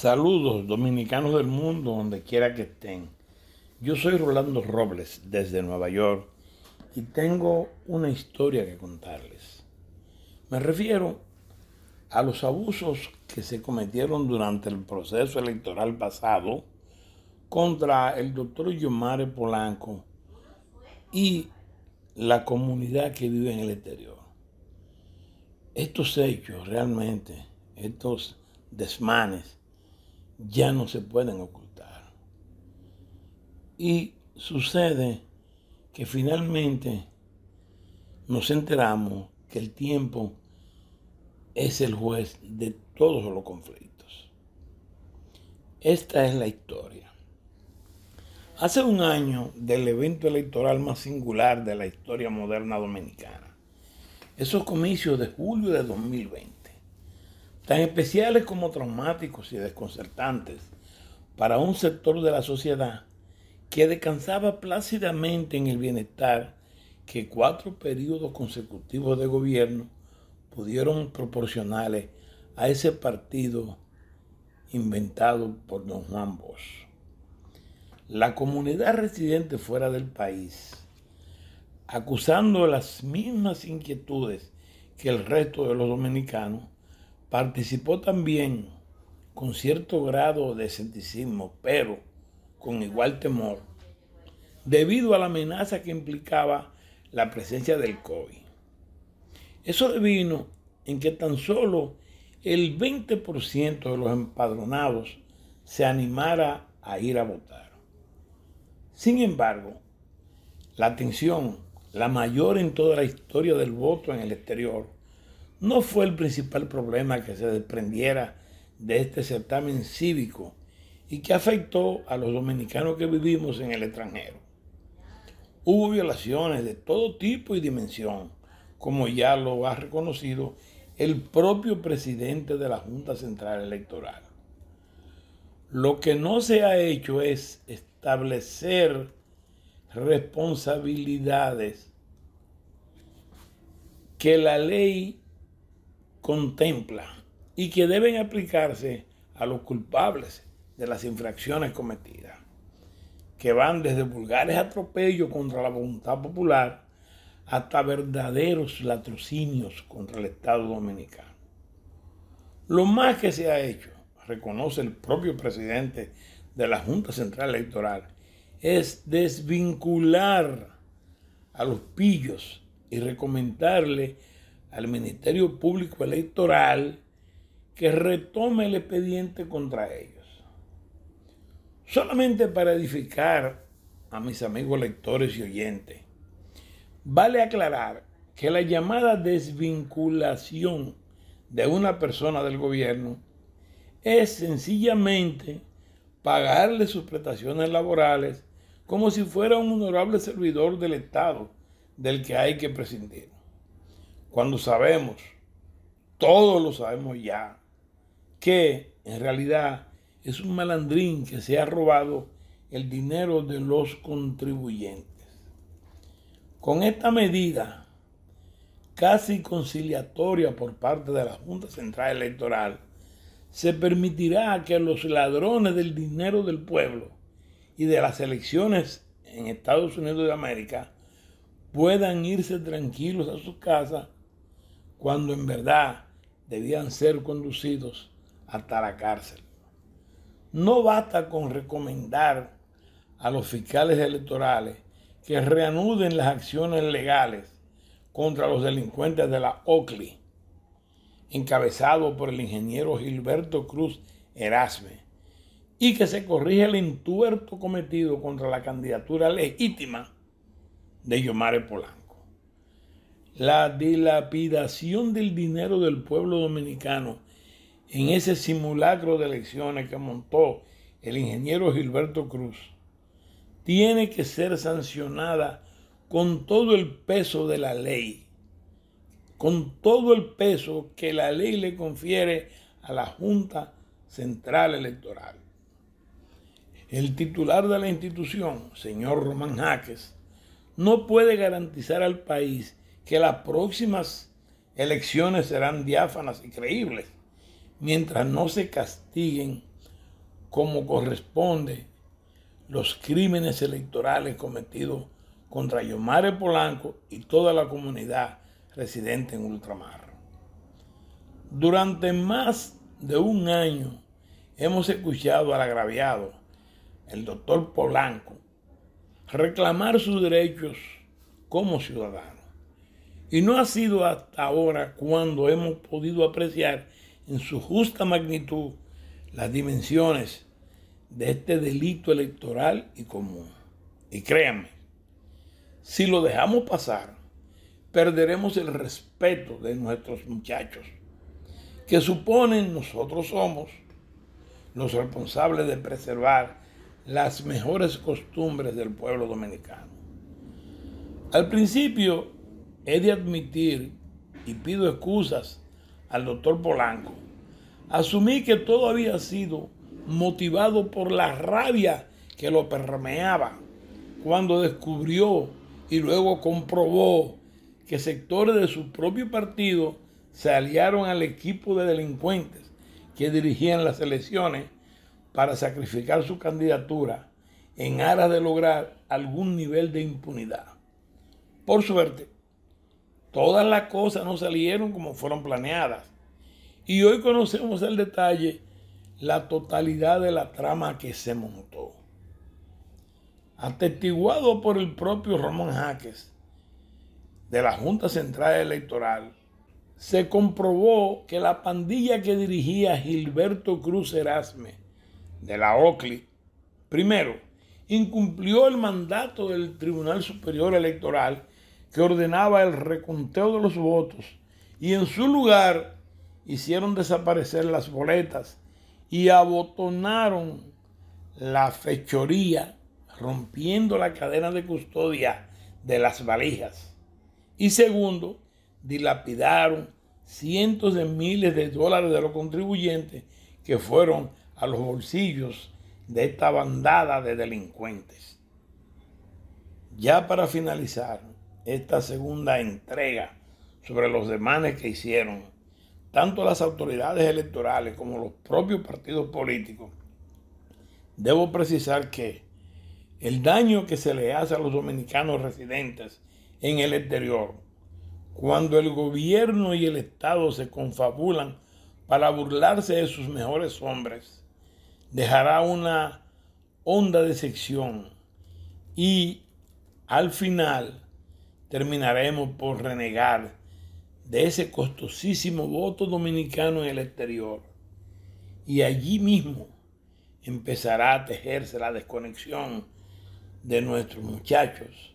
Saludos dominicanos del mundo, donde quiera que estén. Yo soy Rolando Robles desde Nueva York y tengo una historia que contarles. Me refiero a los abusos que se cometieron durante el proceso electoral pasado contra el doctor Yomare Polanco y la comunidad que vive en el exterior. Estos hechos realmente, estos desmanes, ya no se pueden ocultar. Y sucede que finalmente nos enteramos que el tiempo es el juez de todos los conflictos. Esta es la historia. Hace un año del evento electoral más singular de la historia moderna dominicana, esos comicios de julio de 2020 tan especiales como traumáticos y desconcertantes para un sector de la sociedad que descansaba plácidamente en el bienestar que cuatro periodos consecutivos de gobierno pudieron proporcionarle a ese partido inventado por don Juan Bosch. La comunidad residente fuera del país, acusando las mismas inquietudes que el resto de los dominicanos, Participó también con cierto grado de escepticismo, pero con igual temor, debido a la amenaza que implicaba la presencia del COVID. Eso vino en que tan solo el 20% de los empadronados se animara a ir a votar. Sin embargo, la tensión, la mayor en toda la historia del voto en el exterior, no fue el principal problema que se desprendiera de este certamen cívico y que afectó a los dominicanos que vivimos en el extranjero. Hubo violaciones de todo tipo y dimensión, como ya lo ha reconocido el propio presidente de la Junta Central Electoral. Lo que no se ha hecho es establecer responsabilidades que la ley contempla y que deben aplicarse a los culpables de las infracciones cometidas, que van desde vulgares atropellos contra la voluntad popular hasta verdaderos latrocinios contra el Estado dominicano. Lo más que se ha hecho, reconoce el propio presidente de la Junta Central Electoral, es desvincular a los pillos y recomendarle al Ministerio Público Electoral que retome el expediente contra ellos. Solamente para edificar a mis amigos lectores y oyentes, vale aclarar que la llamada desvinculación de una persona del gobierno es sencillamente pagarle sus prestaciones laborales como si fuera un honorable servidor del Estado del que hay que prescindir cuando sabemos, todos lo sabemos ya, que en realidad es un malandrín que se ha robado el dinero de los contribuyentes. Con esta medida casi conciliatoria por parte de la Junta Central Electoral, se permitirá que los ladrones del dinero del pueblo y de las elecciones en Estados Unidos de América puedan irse tranquilos a sus casas cuando en verdad debían ser conducidos hasta la cárcel. No basta con recomendar a los fiscales electorales que reanuden las acciones legales contra los delincuentes de la OCLI, encabezado por el ingeniero Gilberto Cruz Erasme, y que se corrija el entuerto cometido contra la candidatura legítima de Yomare Polán la dilapidación del dinero del pueblo dominicano en ese simulacro de elecciones que montó el ingeniero Gilberto Cruz tiene que ser sancionada con todo el peso de la ley, con todo el peso que la ley le confiere a la Junta Central Electoral. El titular de la institución, señor Román Jaques, no puede garantizar al país que las próximas elecciones serán diáfanas y creíbles, mientras no se castiguen como corresponde los crímenes electorales cometidos contra Yomare Polanco y toda la comunidad residente en ultramar. Durante más de un año hemos escuchado al agraviado, el doctor Polanco, reclamar sus derechos como ciudadano. Y no ha sido hasta ahora cuando hemos podido apreciar en su justa magnitud las dimensiones de este delito electoral y común. Y créanme, si lo dejamos pasar, perderemos el respeto de nuestros muchachos, que suponen nosotros somos los responsables de preservar las mejores costumbres del pueblo dominicano. Al principio he de admitir y pido excusas al doctor Polanco. Asumí que todo había sido motivado por la rabia que lo permeaba cuando descubrió y luego comprobó que sectores de su propio partido se aliaron al equipo de delincuentes que dirigían las elecciones para sacrificar su candidatura en aras de lograr algún nivel de impunidad. Por suerte, Todas las cosas no salieron como fueron planeadas. Y hoy conocemos el detalle, la totalidad de la trama que se montó. Atestiguado por el propio Ramón Jaques de la Junta Central Electoral, se comprobó que la pandilla que dirigía Gilberto Cruz Erasme de la OCLI, primero, incumplió el mandato del Tribunal Superior Electoral que ordenaba el reconteo de los votos y en su lugar hicieron desaparecer las boletas y abotonaron la fechoría rompiendo la cadena de custodia de las valijas. Y segundo, dilapidaron cientos de miles de dólares de los contribuyentes que fueron a los bolsillos de esta bandada de delincuentes. Ya para finalizar, esta segunda entrega sobre los demanes que hicieron tanto las autoridades electorales como los propios partidos políticos, debo precisar que el daño que se le hace a los dominicanos residentes en el exterior, cuando el gobierno y el Estado se confabulan para burlarse de sus mejores hombres, dejará una onda de decepción y al final terminaremos por renegar de ese costosísimo voto dominicano en el exterior. Y allí mismo empezará a tejerse la desconexión de nuestros muchachos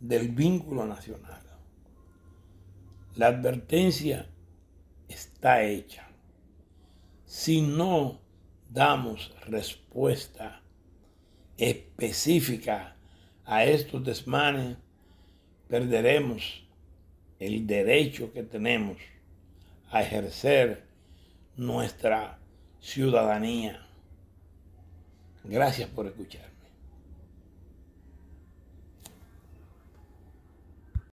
del vínculo nacional. La advertencia está hecha. Si no damos respuesta específica a estos desmanes, perderemos el derecho que tenemos a ejercer nuestra ciudadanía. Gracias por escuchar.